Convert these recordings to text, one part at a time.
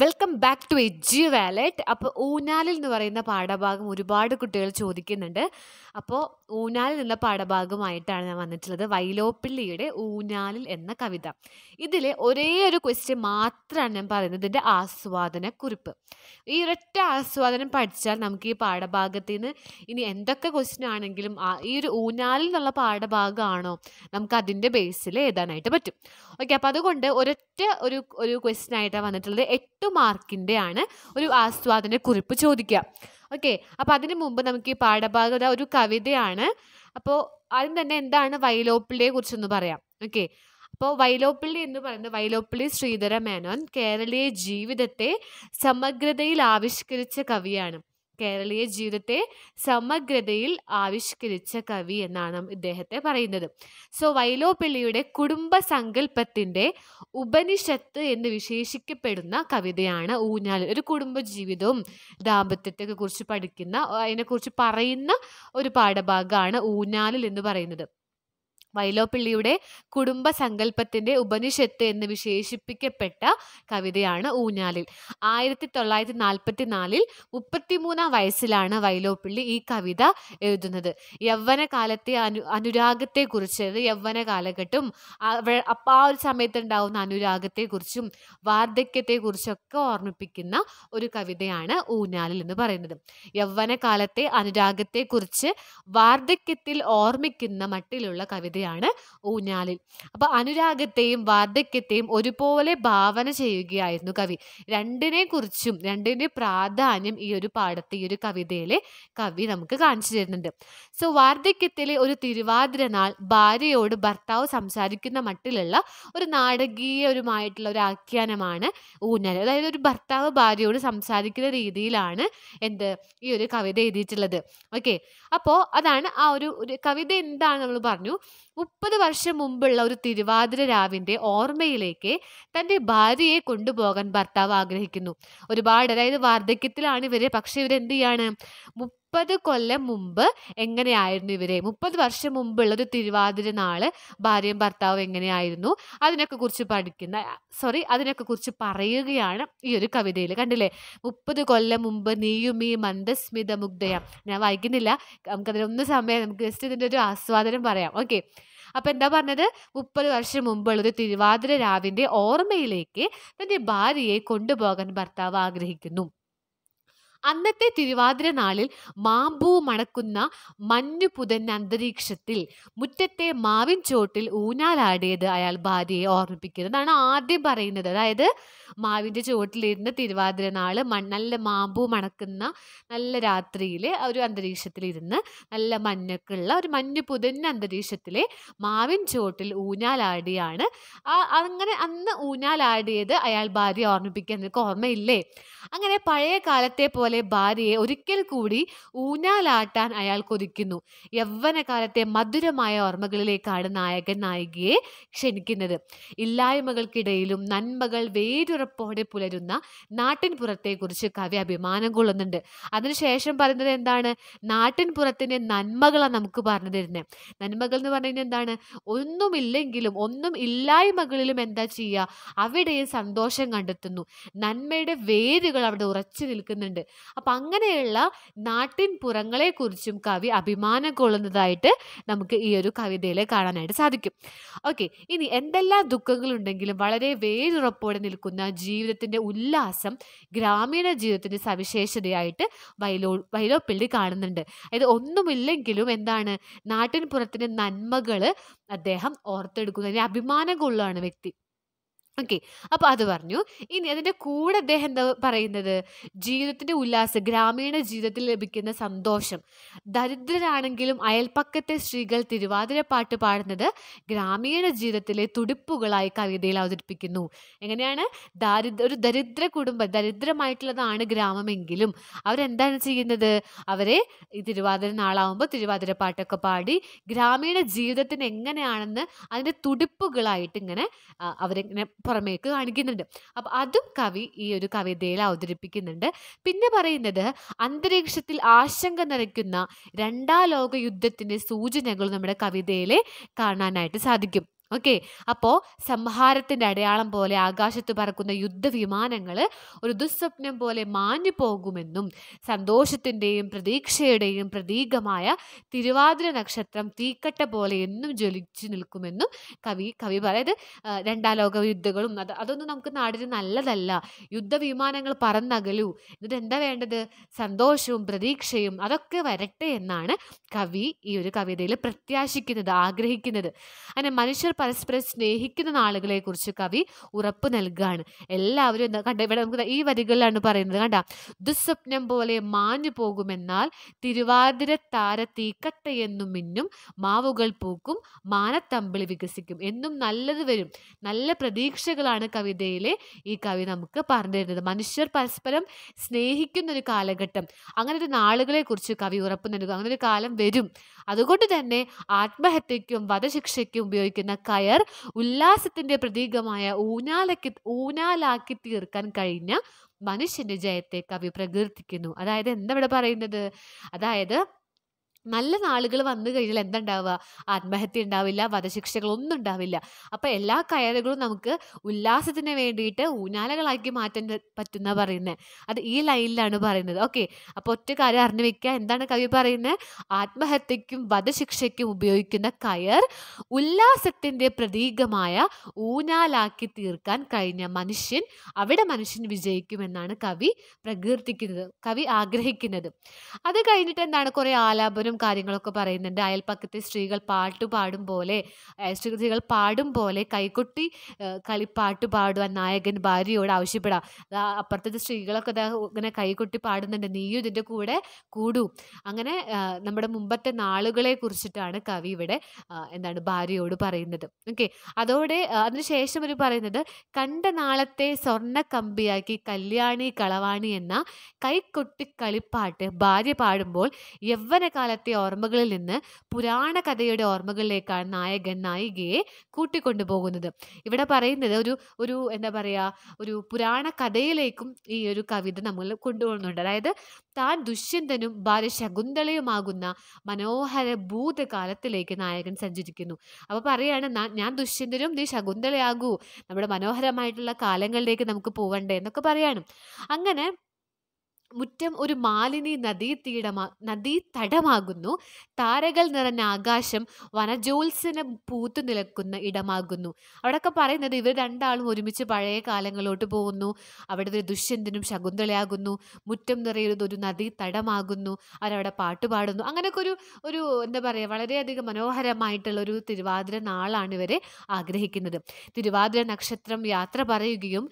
welcome back to എജ് വാലറ്റ് അപ്പോൾ ഊനാലിൽ എന്ന് പറയുന്ന പാഠഭാഗം ഒരുപാട് കുട്ടികൾ ചോദിക്കുന്നുണ്ട് അപ്പോൾ ഊനാലിൽ എന്ന പാഠഭാഗമായിട്ടാണ് ഞാൻ വന്നിട്ടുള്ളത് വൈലോപ്പിള്ളിയുടെ ഊനാലിൽ എന്ന കവിത ഇതിൽ ഒരേ ഒരു ക്വസ്റ്റ്യൻ മാത്രമാണ് ഞാൻ പറയുന്നത് ഇതിൻ്റെ ആസ്വാദനക്കുറിപ്പ് ഈ ഒരൊറ്റ ആസ്വാദനം പഠിച്ചാൽ നമുക്ക് ഈ പാഠഭാഗത്തിൽ നിന്ന് ഇനി എന്തൊക്കെ ക്വസ്റ്റ്യൻ ആണെങ്കിലും ഈ ഒരു ഊനാലിൽ എന്നുള്ള പാഠഭാഗമാണോ നമുക്ക് അതിൻ്റെ ബേസിൽ എഴുതാനായിട്ട് പറ്റും ഓക്കെ അപ്പോൾ അതുകൊണ്ട് ഒരൊറ്റ ഒരു ഒരു ക്വസ്റ്റ്യൻ ആയിട്ടാണ് വന്നിട്ടുള്ളത് എട്ട് മാർക്കിൻ്റെ ആണ് ഒരു ആസ്വാദന കുറിപ്പ് ചോദിക്കുക ഓക്കെ അപ്പോൾ അതിനു മുമ്പ് നമുക്ക് ഈ പാഠഭാഗത ഒരു കവിതയാണ് അപ്പോൾ ആദ്യം തന്നെ എന്താണ് വൈലോപ്പിള്ളിയെ കുറിച്ചൊന്ന് പറയാം ഓക്കെ അപ്പോൾ വൈലോപ്പിള്ളി എന്ന് പറയുന്നത് വൈലോപ്പിള്ളി ശ്രീധര മേനോൻ കേരളീയ ജീവിതത്തെ സമഗ്രതയിൽ ആവിഷ്കരിച്ച കവിയാണ് കേരളീയ ജീവിതത്തെ സമഗ്രതയിൽ ആവിഷ്കരിച്ച കവി എന്നാണ് ഇദ്ദേഹത്തെ പറയുന്നത് സോ വൈലോപ്പിള്ളിയുടെ കുടുംബ സങ്കല്പത്തിൻ്റെ ഉപനിഷത്ത് എന്ന് വിശേഷിക്കപ്പെടുന്ന കവിതയാണ് ഊഞ്ഞാൽ ഒരു കുടുംബ ജീവിതവും ദാമ്പത്യത്തെക്കുറിച്ച് കുറിച്ച് പഠിക്കുന്ന അതിനെക്കുറിച്ച് പറയുന്ന ഒരു പാഠഭാഗമാണ് ഊഞ്ഞാലിൽ എന്ന് പറയുന്നത് വൈലോപ്പിള്ളിയുടെ കുടുംബസങ്കല്പത്തിൻ്റെ ഉപനിഷത്ത് എന്ന് വിശേഷിപ്പിക്കപ്പെട്ട കവിതയാണ് ഊഞ്ഞാലിൽ ആയിരത്തി തൊള്ളായിരത്തി നാൽപ്പത്തി നാലിൽ മുപ്പത്തിമൂന്നാം വയസ്സിലാണ് വൈലോപ്പിള്ളി ഈ കവിത എഴുതുന്നത് യൗവനകാലത്തെ അനു കുറിച്ച് യൗവന കാലഘട്ടം അപ്പം ആ ഒരു സമയത്ത് ഉണ്ടാവുന്ന അനുരാഗത്തെക്കുറിച്ചും വാർദ്ധക്യത്തെക്കുറിച്ചൊക്കെ ഓർമ്മിപ്പിക്കുന്ന ഒരു കവിതയാണ് ഊഞ്ഞാലിൽ എന്ന് പറയുന്നത് യൗവനകാലത്തെ അനുരാഗത്തെക്കുറിച്ച് വാർദ്ധക്യത്തിൽ ഓർമ്മിക്കുന്ന മട്ടിലുള്ള കവിത കഥയാണ് ഊഞ്ഞാലിൽ അപ്പോൾ അനുരാഗത്തെയും വാർദ്ധക്യത്തെയും ഒരുപോലെ ഭാവന ചെയ്യുകയായിരുന്നു കവി രണ്ടിനെ കുറിച്ചും രണ്ടിന്റെ പ്രാധാന്യം ഈ ഒരു പാഠത്തെ ഈ ഒരു കവിതയിലെ കവി നമുക്ക് കാണിച്ചു തരുന്നുണ്ട് സോ വാർദ്ധക്യത്തിലെ ഒരു തിരുവാതിരനാൾ ഭാര്യയോട് ഭർത്താവ് സംസാരിക്കുന്ന മട്ടിലുള്ള ഒരു നാടകീയപരമായിട്ടുള്ള ഒരു ആഖ്യാനമാണ് ഊഞ്ഞാൽ അതായത് ഒരു ഭർത്താവ് ഭാര്യയോട് സംസാരിക്കുന്ന രീതിയിലാണ് എന്ത് ഈ ഒരു കവിത എഴുതിയിട്ടുള്ളത് ഓക്കെ അപ്പോൾ അതാണ് ആ ഒരു ഒരു കവിത എന്താണ് നമ്മൾ പറഞ്ഞു മുപ്പത് വർഷം മുമ്പുള്ള ഒരു തിരുവാതിര രാവിന്റെ ഓർമ്മയിലേക്ക് തൻ്റെ ഭാര്യയെ കൊണ്ടുപോകാൻ ഭർത്താവ് ആഗ്രഹിക്കുന്നു ഒരുപാട് അതായത് വാർദ്ധക്യത്തിലാണ് ഇവരെ പക്ഷെ ഇവരെന്ത് ചെയ്യാണ് മുപ്പത് കൊല്ലം മുമ്പ് എങ്ങനെയായിരുന്നു ഇവരെ മുപ്പത് വർഷം മുമ്പുള്ള ഒരു തിരുവാതിര നാള് ഭാര്യയും ഭർത്താവും എങ്ങനെയായിരുന്നു അതിനൊക്കെ കുറിച്ച് പഠിക്കുന്ന സോറി അതിനൊക്കെ കുറിച്ച് പറയുകയാണ് ഈ ഒരു കവിതയിൽ കണ്ടില്ലേ മുപ്പത് കൊല്ലം മുമ്പ് നീയും ഈ മന്ദസ്മിത മുഗ്ധയാം ഞാൻ വായിക്കുന്നില്ല നമുക്കതിനൊന്നും സമയം നമുക്ക് ജസ്റ്റ് ഇതിൻ്റെ ഒരു ആസ്വാദനം പറയാം ഓക്കെ അപ്പോൾ എന്താ പറഞ്ഞത് മുപ്പത് വർഷം ഒരു തിരുവാതിര രാവിൻ്റെ ഓർമ്മയിലേക്ക് തൻ്റെ ഭാര്യയെ കൊണ്ടുപോകാൻ ഭർത്താവ് ആഗ്രഹിക്കുന്നു അന്നത്തെ തിരുവാതിര നാളിൽ മാമ്പൂ മണക്കുന്ന മഞ്ഞു പുതൻ അന്തരീക്ഷത്തിൽ മുറ്റത്തെ മാവിൻ ചോട്ടിൽ ഊനാലാടിയത് അയാൾ ഭാര്യയെ ഓർമ്മിപ്പിക്കുന്നതാണ് ആദ്യം പറയുന്നത് അതായത് മാവിൻ്റെ ചുവട്ടിലിരുന്ന് തിരുവാതിര നാള് നല്ല മാമ്പൂ മണക്കുന്ന നല്ല രാത്രിയിലെ ഒരു അന്തരീക്ഷത്തിലിരുന്ന് നല്ല മഞ്ഞൊക്കെ ഉള്ള ഒരു മഞ്ഞ് പുതഞ്ഞ അന്തരീക്ഷത്തിലെ മാവിൻ ചുവട്ടിൽ ഊഞ്ഞാലാടിയാണ് അങ്ങനെ അന്ന് ഊഞ്ഞാലാടിയത് അയാൾ ഭാര്യയെ ഓർമ്മിപ്പിക്കുക നിങ്ങൾക്ക് ഓർമ്മയില്ലേ അങ്ങനെ പഴയ കാലത്തെ പോലെ പോലെ ഭാര്യയെ ഒരിക്കൽ കൂടി ഊഞ്ഞാലാട്ടാൻ അയാൾ കൊതിക്കുന്നു യൗവനകാലത്തെ മധുരമായ ഓർമ്മകളിലേക്കാണ് നായകൻ നായികയെ ക്ഷണിക്കുന്നത് ഇല്ലായ്മകൾക്കിടയിലും നന്മകൾ വേരുറപ്പോടെ പുലരുന്ന നാട്ടിൻപുറത്തെക്കുറിച്ച് കവി അഭിമാനം കൊള്ളുന്നുണ്ട് അതിനുശേഷം പറയുന്നത് എന്താണ് നാട്ടിൻപുറത്തിൻ്റെ നന്മകളാണ് നമുക്ക് പറഞ്ഞു തരുന്നത് നന്മകൾ എന്ന് പറഞ്ഞു എന്താണ് ഒന്നുമില്ലെങ്കിലും ഒന്നും ഇല്ലായ്മകളിലും എന്താ ചെയ്യുക അവിടെയും സന്തോഷം കണ്ടെത്തുന്നു നന്മയുടെ വേരുകൾ അവിടെ ഉറച്ചു നിൽക്കുന്നുണ്ട് അപ്പം അങ്ങനെയുള്ള നാട്ടിൻ പുറങ്ങളെക്കുറിച്ചും കവി അഭിമാനം കൊള്ളുന്നതായിട്ട് നമുക്ക് ഈ ഒരു കവിതയിൽ കാണാനായിട്ട് സാധിക്കും ഓക്കെ ഇനി എന്തെല്ലാം ദുഃഖങ്ങളുണ്ടെങ്കിലും വളരെ വേരുറപ്പോടെ നിൽക്കുന്ന ജീവിതത്തിൻ്റെ ഉല്ലാസം ഗ്രാമീണ ജീവിതത്തിൻ്റെ സവിശേഷതയായിട്ട് വൈലോ വൈലോപ്പിള്ളി കാണുന്നുണ്ട് അതായത് ഒന്നുമില്ലെങ്കിലും എന്താണ് നാട്ടിൻ പുറത്തിൻ്റെ നന്മകൾ അദ്ദേഹം ഓർത്തെടുക്കുന്നതിന് അഭിമാനം കൊള്ളുകയാണ് വ്യക്തി ഓക്കെ അപ്പോൾ അത് പറഞ്ഞു ഇനി അതിൻ്റെ കൂടെ അദ്ദേഹം എന്താ പറയുന്നത് ജീവിതത്തിൻ്റെ ഉല്ലാസം ഗ്രാമീണ ജീവിതത്തിൽ ലഭിക്കുന്ന സന്തോഷം ദരിദ്രരാണെങ്കിലും അയൽപ്പക്കത്തെ സ്ത്രീകൾ തിരുവാതിര പാട്ട് പാടുന്നത് ഗ്രാമീണ ജീവിതത്തിലെ തുടിപ്പുകളായി കവിതയിൽ അവതരിപ്പിക്കുന്നു എങ്ങനെയാണ് ദാരിദ്ര ഒരു ദരിദ്ര കുടുംബം ദരിദ്രമായിട്ടുള്ളതാണ് ഗ്രാമമെങ്കിലും അവരെന്താണ് ചെയ്യുന്നത് അവരെ ഈ തിരുവാതിര നാളാവുമ്പോൾ തിരുവാതിര പാട്ടൊക്കെ പാടി ഗ്രാമീണ ജീവിതത്തിന് എങ്ങനെയാണെന്ന് അതിൻ്റെ തുടിപ്പുകളായിട്ട് ഇങ്ങനെ അവരിങ്ങനെ പുറമേക്ക് കാണിക്കുന്നുണ്ട് അപ്പം അതും കവി ഈ ഒരു കവിതയിൽ അവതരിപ്പിക്കുന്നുണ്ട് പിന്നെ പറയുന്നത് അന്തരീക്ഷത്തിൽ ആശങ്ക നിറയ്ക്കുന്ന രണ്ടാം ലോക യുദ്ധത്തിൻ്റെ സൂചനകൾ നമ്മുടെ കവിതയിലെ കാണാനായിട്ട് സാധിക്കും ഓക്കെ അപ്പോൾ സംഹാരത്തിൻ്റെ അടയാളം പോലെ ആകാശത്ത് പറക്കുന്ന യുദ്ധവിമാനങ്ങൾ ഒരു ദുസ്വപ്നം പോലെ മാഞ്ഞു പോകുമെന്നും സന്തോഷത്തിൻ്റെയും പ്രതീക്ഷയുടെയും പ്രതീകമായ തിരുവാതിര നക്ഷത്രം തീക്കട്ട പോലെ എന്നും ജ്വലിച്ചു നിൽക്കുമെന്നും കവി കവി അതായത് രണ്ടാം ലോക യുദ്ധങ്ങളും അത് അതൊന്നും നമുക്ക് നാടിന് നല്ലതല്ല യുദ്ധവിമാനങ്ങൾ പറന്നകലൂ എന്നിട്ട് എന്താ വേണ്ടത് സന്തോഷവും പ്രതീക്ഷയും അതൊക്കെ വരട്ടെ എന്നാണ് കവി ഈ ഒരു കവിതയിൽ പ്രത്യാശിക്കുന്നത് ആഗ്രഹിക്കുന്നത് അങ്ങനെ മനുഷ്യർ പരസ്പരം സ്നേഹിക്കുന്ന കുറിച്ച് കവി ഉറപ്പ് നൽകുകയാണ് എല്ലാവരും എന്താ കണ്ട ഇവിടെ നമുക്ക് ഈ വരികളിലാണ് പറയുന്നത് കണ്ട ദുസ്വപ്നം പോലെ മാഞ്ഞു പോകുമെന്നാൽ തിരുവാതിര താര തീക്കട്ടയെന്നും മിന്നും മാവുകൾ പൂക്കും മാനത്തമ്പിളി വികസിക്കും എന്നും നല്ലത് വരും നല്ല പ്രതീക്ഷകളാണ് കവിതയിലെ ഈ കവി നമുക്ക് പറഞ്ഞു തരുന്നത് മനുഷ്യർ പരസ്പരം സ്നേഹിക്കുന്ന ഒരു കാലഘട്ടം അങ്ങനെ ഒരു നാളുകളെ കുറിച്ച് കവി ഉറപ്പ് നൽകും അങ്ങനെ ഒരു കാലം വരും അതുകൊണ്ട് തന്നെ ആത്മഹത്യയ്ക്കും വധശിക്ഷയ്ക്കും ഉപയോഗിക്കുന്ന കയർ ഉല്ലാസത്തിൻ്റെ പ്രതീകമായ ഊഞ്ഞാലക്കി ഊനാലാക്കി തീർക്കാൻ കഴിഞ്ഞ മനുഷ്യൻ്റെ ജയത്തെ കവി പ്രകീർത്തിക്കുന്നു അതായത് എന്താ ഇവിടെ പറയുന്നത് അതായത് നല്ല നാളുകൾ വന്നു കഴിഞ്ഞാൽ എന്തുണ്ടാവുക ആത്മഹത്യ ഉണ്ടാവില്ല വധശിക്ഷകളൊന്നും ഉണ്ടാവില്ല അപ്പോൾ എല്ലാ കയറുകളും നമുക്ക് ഉല്ലാസത്തിന് വേണ്ടിയിട്ട് ഊഞ്ഞാലകളാക്കി മാറ്റാൻ പറ്റുന്ന പറയുന്നത് അത് ഈ ലൈനിലാണ് പറയുന്നത് ഓക്കെ അപ്പോൾ ഒറ്റ കാര്യം അറിഞ്ഞു വെക്കുക എന്താണ് കവി പറയുന്നത് ആത്മഹത്യക്കും വധശിക്ഷയ്ക്കും ഉപയോഗിക്കുന്ന കയർ ഉല്ലാസത്തിൻ്റെ പ്രതീകമായ ഊഞ്ഞാലാക്കി തീർക്കാൻ കഴിഞ്ഞ മനുഷ്യൻ അവിടെ മനുഷ്യൻ വിജയിക്കുമെന്നാണ് കവി പ്രകീർത്തിക്കുന്നത് കവി ആഗ്രഹിക്കുന്നത് അത് കഴിഞ്ഞിട്ട് എന്താണ് കുറേ ആലാപനം പ്രവചനം കാര്യങ്ങളൊക്കെ പറയുന്നുണ്ട് അയൽപ്പക്കത്തെ സ്ത്രീകൾ പാട്ട് പാടും പോലെ സ്ത്രീകൾ പാടും പോലെ കൈകൊട്ടി കളിപ്പാട്ട് പാടുവാൻ നായകൻ ഭാര്യയോട് ആവശ്യപ്പെടാം അപ്പുറത്തെ സ്ത്രീകളൊക്കെ ഇങ്ങനെ കൈകൊട്ടി പാടുന്നുണ്ട് നീയും ഇതിൻ്റെ കൂടെ കൂടൂ അങ്ങനെ നമ്മുടെ മുമ്പത്തെ നാളുകളെ കുറിച്ചിട്ടാണ് കവി ഇവിടെ എന്താണ് ഭാര്യയോട് പറയുന്നത് ഓക്കെ അതോടെ അതിനുശേഷം ഒരു പറയുന്നത് കണ്ട നാളത്തെ സ്വർണ്ണ കമ്പിയാക്കി കല്യാണി കളവാണി എന്ന കൈകൊട്ടി കളിപ്പാട്ട് ഭാര്യ പാടുമ്പോൾ യൗവനകാലത്ത് കാലത്തെ ഓർമ്മകളിൽ നിന്ന് പുരാണ കഥയുടെ ഓർമ്മകളിലേക്കാണ് നായകൻ നായികയെ കൂട്ടിക്കൊണ്ടുപോകുന്നത് ഇവിടെ പറയുന്നത് ഒരു ഒരു എന്താ പറയുക ഒരു പുരാണ കഥയിലേക്കും ഈ ഒരു കവിത നമ്മൾ കൊണ്ടുപോകുന്നുണ്ട് അതായത് താൻ ദുഷ്യന്തനും ഭാര്യ ശകുന്തളയുമാകുന്ന മനോഹര ഭൂതകാലത്തിലേക്ക് നായകൻ സഞ്ചരിക്കുന്നു അപ്പോൾ പറയാണ് ഞാൻ ദുഷ്യന്തനും നീ ശകുന്തളയാകൂ നമ്മുടെ മനോഹരമായിട്ടുള്ള കാലങ്ങളിലേക്ക് നമുക്ക് പോകണ്ടേ എന്നൊക്കെ പറയാണ് അങ്ങനെ മുറ്റം ഒരു മാലിനി നദീതീടമാ നദീതടമാകുന്നു താരകൾ നിറഞ്ഞ ആകാശം വനജോത്സന പൂത്തു നിലക്കുന്ന ഇടമാകുന്നു അവിടെയൊക്കെ പറയുന്നത് ഇവർ രണ്ടാളും ഒരുമിച്ച് പഴയ കാലങ്ങളിലോട്ട് പോകുന്നു അവിടെ ഒരു ദുഷ്യന്തനും ശകുന്തളയാകുന്നു മുറ്റം നിറയുന്നത് ഒരു നദീതടമാകുന്നു അവരവിടെ പാട്ട് പാടുന്നു അങ്ങനെയൊക്കെ ഒരു ഒരു എന്താ പറയുക വളരെയധികം മനോഹരമായിട്ടുള്ള ഒരു തിരുവാതിര നാളാണ് ഇവരെ ആഗ്രഹിക്കുന്നത് തിരുവാതിര നക്ഷത്രം യാത്ര പറയുകയും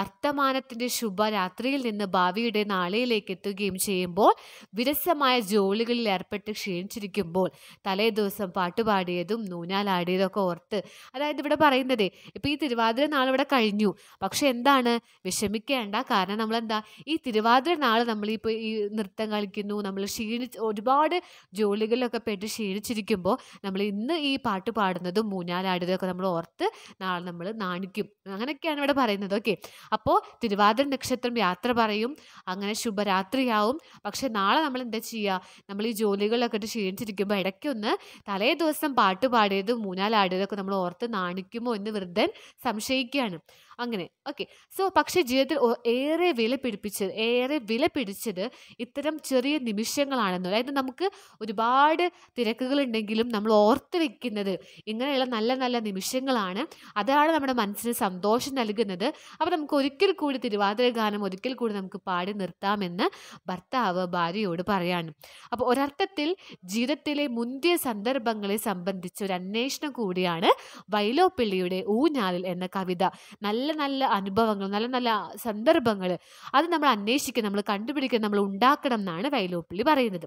വർത്തമാനത്തിൻ്റെ ശുഭരാത്രിയിൽ നിന്ന് ഭാവിയുടെ നാളെ അവസ്ഥയിലേക്ക് എത്തുകയും ചെയ്യുമ്പോൾ വിരസമായ ജോലികളിൽ ഏർപ്പെട്ട് ക്ഷീണിച്ചിരിക്കുമ്പോൾ തലേ ദിവസം പാട്ടുപാടിയതും നൂനാലാടിയതും ഒക്കെ ഓർത്ത് അതായത് ഇവിടെ പറയുന്നതേ ഇപ്പം ഈ തിരുവാതിര നാളിവിടെ ഇവിടെ കഴിഞ്ഞു പക്ഷെ എന്താണ് വിഷമിക്കേണ്ട കാരണം നമ്മളെന്താ ഈ തിരുവാതിര നാൾ നമ്മളിപ്പോൾ ഈ നൃത്തം കളിക്കുന്നു നമ്മൾ ക്ഷീണിച്ച് ഒരുപാട് ജോലികളിലൊക്കെ പെട്ട് ക്ഷീണിച്ചിരിക്കുമ്പോൾ നമ്മൾ ഇന്ന് ഈ പാട്ട് പാടുന്നതും മൂഞ്ഞാലാടിയതും ഒക്കെ നമ്മൾ ഓർത്ത് നാളെ നമ്മൾ നാണിക്കും അങ്ങനെയൊക്കെയാണ് ഇവിടെ പറയുന്നത് ഓക്കെ അപ്പോൾ തിരുവാതിര നക്ഷത്രം യാത്ര പറയും അങ്ങനെ ശുഭ രാത്രിയാവും പക്ഷേ നാളെ നമ്മൾ എന്താ ചെയ്യുക നമ്മൾ ഈ ജോലികളിലൊക്കെ ഇട്ട് ക്ഷീണിച്ചിരിക്കുമ്പോൾ ഇടയ്ക്കൊന്ന് തലേ ദിവസം പാട്ട് പാടിയതും മൂന്നാലാടിയതൊക്കെ നമ്മൾ ഓർത്ത് നാണിക്കുമോ എന്ന് വൃദ്ധൻ സംശയിക്കുകയാണ് അങ്ങനെ ഓക്കെ സോ പക്ഷേ ജീവിതത്തിൽ ഏറെ വില പിടിപ്പിച്ചത് ഏറെ വില പിടിച്ചത് ഇത്തരം ചെറിയ നിമിഷങ്ങളാണെന്ന് അതായത് നമുക്ക് ഒരുപാട് തിരക്കുകളുണ്ടെങ്കിലും നമ്മൾ ഓർത്ത് വെക്കുന്നത് ഇങ്ങനെയുള്ള നല്ല നല്ല നിമിഷങ്ങളാണ് അതാണ് നമ്മുടെ മനസ്സിന് സന്തോഷം നൽകുന്നത് അപ്പോൾ നമുക്ക് ഒരിക്കൽ കൂടി തിരുവാതിര ഗാനം ഒരിക്കൽ കൂടി നമുക്ക് പാടി നിർത്താമെന്ന് ഭർത്താവ് ഭാര്യയോട് പറയാണ് അപ്പോൾ ഒരർത്ഥത്തിൽ ജീവിതത്തിലെ മുന്തിയ സന്ദർഭങ്ങളെ സംബന്ധിച്ച് ഒരു അന്വേഷണം കൂടിയാണ് വൈലോപ്പിള്ളിയുടെ ഊഞ്ഞാലിൽ എന്ന കവിത നല്ല നല്ല നല്ല അനുഭവങ്ങൾ നല്ല നല്ല സന്ദർഭങ്ങൾ അത് നമ്മൾ അന്വേഷിക്കുക നമ്മൾ കണ്ടുപിടിക്കുക നമ്മൾ ഉണ്ടാക്കണം എന്നാണ് വൈലോപ്പിള്ളി പറയുന്നത്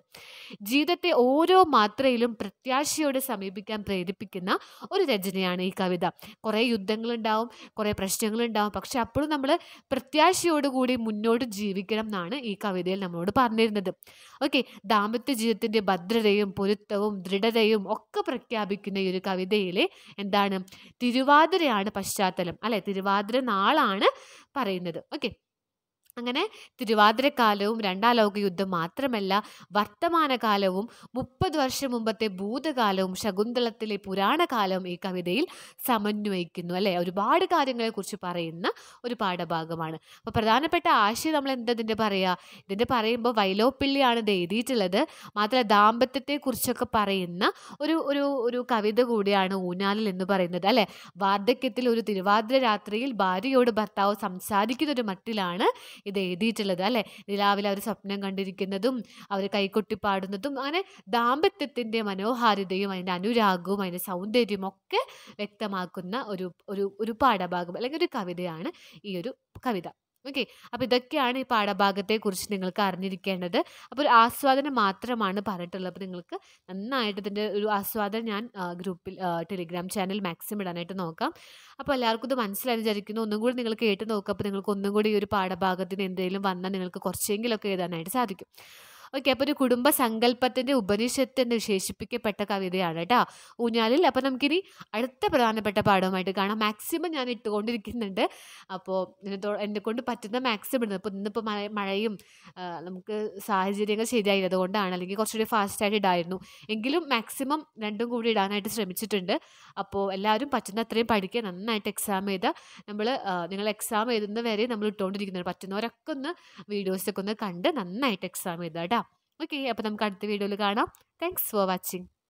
ജീവിതത്തെ ഓരോ മാത്രയിലും പ്രത്യാശയോടെ സമീപിക്കാൻ പ്രേരിപ്പിക്കുന്ന ഒരു രചനയാണ് ഈ കവിത കുറേ യുദ്ധങ്ങളുണ്ടാവും കുറേ പ്രശ്നങ്ങളുണ്ടാവും പക്ഷെ അപ്പോഴും നമ്മൾ പ്രത്യാശയോടുകൂടി മുന്നോട്ട് ജീവിക്കണം എന്നാണ് ഈ കവിതയിൽ നമ്മളോട് പറഞ്ഞിരുന്നത് ഓക്കെ ദാമ്പത്യ ജീവിതത്തിൻ്റെ ഭദ്രതയും പൊരുത്തവും ദൃഢതയും ഒക്കെ പ്രഖ്യാപിക്കുന്ന ഈ ഒരു കവിതയിലെ എന്താണ് തിരുവാതിരയാണ് പശ്ചാത്തലം അല്ലെ തിരുവാതിര ഭദ്രനാളാണ് പറയുന്നത് ഓക്കെ അങ്ങനെ തിരുവാതിരക്കാലവും രണ്ടാം ലോക യുദ്ധം മാത്രമല്ല വർത്തമാനകാലവും മുപ്പത് വർഷം മുമ്പത്തെ ഭൂതകാലവും ശകുന്തളത്തിലെ പുരാണകാലവും ഈ കവിതയിൽ സമന്വയിക്കുന്നു അല്ലേ ഒരുപാട് കാര്യങ്ങളെക്കുറിച്ച് പറയുന്ന ഒരു പാഠഭാഗമാണ് അപ്പോൾ പ്രധാനപ്പെട്ട ആശയം നമ്മൾ എന്താ ഇതിൻ്റെ പറയുക ഇതിൻ്റെ പറയുമ്പോൾ വൈലോപ്പിള്ളിയാണ് ഇത് എഴുതിയിട്ടുള്ളത് മാത്രമല്ല ദാമ്പത്യത്തെക്കുറിച്ചൊക്കെ പറയുന്ന ഒരു ഒരു ഒരു കവിത കൂടിയാണ് ഊനാലിൽ എന്ന് പറയുന്നത് അല്ലേ വാർദ്ധക്യത്തിൽ ഒരു തിരുവാതിര രാത്രിയിൽ ഭാര്യയോട് ഭർത്താവ് സംസാരിക്കുന്ന ഒരു മട്ടിലാണ് ഇത് എഴുതിയിട്ടുള്ളത് അല്ലേ നിലാവിൽ അവർ സ്വപ്നം കണ്ടിരിക്കുന്നതും അവർ കൈകൊട്ടി പാടുന്നതും അങ്ങനെ ദാമ്പത്യത്തിൻ്റെ മനോഹാരിതയും അതിൻ്റെ അനുരാഗവും അതിൻ്റെ സൗന്ദര്യവും ഒക്കെ വ്യക്തമാക്കുന്ന ഒരു ഒരു ഒരു പാഠഭാഗം അല്ലെങ്കിൽ ഒരു കവിതയാണ് ഈ ഒരു കവിത ഓക്കെ അപ്പോൾ ഇതൊക്കെയാണ് ഈ പാഠഭാഗത്തെക്കുറിച്ച് നിങ്ങൾക്ക് അറിഞ്ഞിരിക്കേണ്ടത് അപ്പോൾ ഒരു ആസ്വാദനം മാത്രമാണ് പറഞ്ഞിട്ടുള്ളത് അപ്പോൾ നിങ്ങൾക്ക് നന്നായിട്ട് ഇതിൻ്റെ ഒരു ആസ്വാദനം ഞാൻ ഗ്രൂപ്പിൽ ടെലിഗ്രാം ചാനൽ മാക്സിമം ഇടാനായിട്ട് നോക്കാം അപ്പോൾ എല്ലാവർക്കും ഇത് മനസ്സിലായി വിചാരിക്കുന്നു ഒന്നും കൂടി നിങ്ങൾ കേട്ട് നോക്കുക അപ്പോൾ നിങ്ങൾക്ക് ഒന്നും കൂടി ഈ ഒരു പാഠഭാഗത്തിന് എന്തെങ്കിലും വന്നാൽ നിങ്ങൾക്ക് കുറച്ചെങ്കിലൊക്കെ എഴുതാനായിട്ട് സാധിക്കും ഓക്കെ അപ്പോൾ ഒരു കുടുംബ ഉപനിഷത്ത് എന്ന് വിശേഷിപ്പിക്കപ്പെട്ട കവിതയാണ് കേട്ടോ ഊഞ്ഞാലിൽ അപ്പോൾ നമുക്കിനി അടുത്ത പ്രധാനപ്പെട്ട പാഠവുമായിട്ട് കാണാം മാക്സിമം ഞാൻ ഇട്ടുകൊണ്ടിരിക്കുന്നുണ്ട് അപ്പോൾ എന്നെ കൊണ്ട് പറ്റുന്ന മാക്സിമം ഇടുന്നത് അപ്പോൾ ഇന്നിപ്പോൾ മഴ മഴയും നമുക്ക് സാഹചര്യങ്ങൾ ശരിയായി അതുകൊണ്ടാണ് അല്ലെങ്കിൽ കുറച്ചുകൂടി ഫാസ്റ്റായിട്ട് ഇടായിരുന്നു എങ്കിലും മാക്സിമം രണ്ടും കൂടി ഇടാനായിട്ട് ശ്രമിച്ചിട്ടുണ്ട് അപ്പോൾ എല്ലാവരും പറ്റുന്ന അത്രയും പഠിക്കുക നന്നായിട്ട് എക്സാം ചെയ്ത് നമ്മൾ നിങ്ങൾ എക്സാം എഴുതുന്ന വരെ നമ്മൾ ഇട്ടുകൊണ്ടിരിക്കുന്നുണ്ട് പറ്റുന്നവരൊക്കെ ഒന്ന് വീഡിയോസൊക്കെ ഒന്ന് കണ്ട് നന്നായിട്ട് എക്സാം ചെയ്താൽ കേട്ടോ ഓക്കെ അപ്പോൾ നമുക്ക് അടുത്ത വീഡിയോയിൽ കാണാം താങ്ക്സ് ഫോർ വാച്ചിങ്